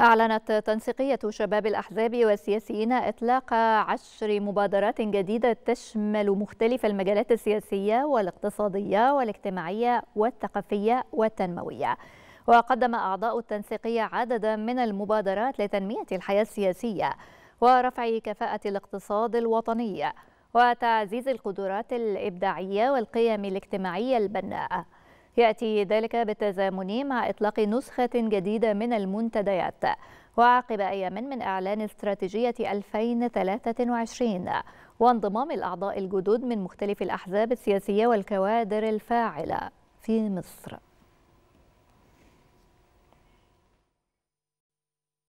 أعلنت تنسيقية شباب الأحزاب والسياسيين إطلاق عشر مبادرات جديدة تشمل مختلف المجالات السياسية والاقتصادية والاجتماعية والثقافية والتنموية وقدم أعضاء التنسيقية عددا من المبادرات لتنمية الحياة السياسية ورفع كفاءة الاقتصاد الوطني وتعزيز القدرات الإبداعية والقيم الاجتماعية البناءة يأتي ذلك بالتزامن مع إطلاق نسخة جديدة من المنتديات وعقب أيام من إعلان استراتيجية 2023 وانضمام الأعضاء الجدد من مختلف الأحزاب السياسية والكوادر الفاعلة في مصر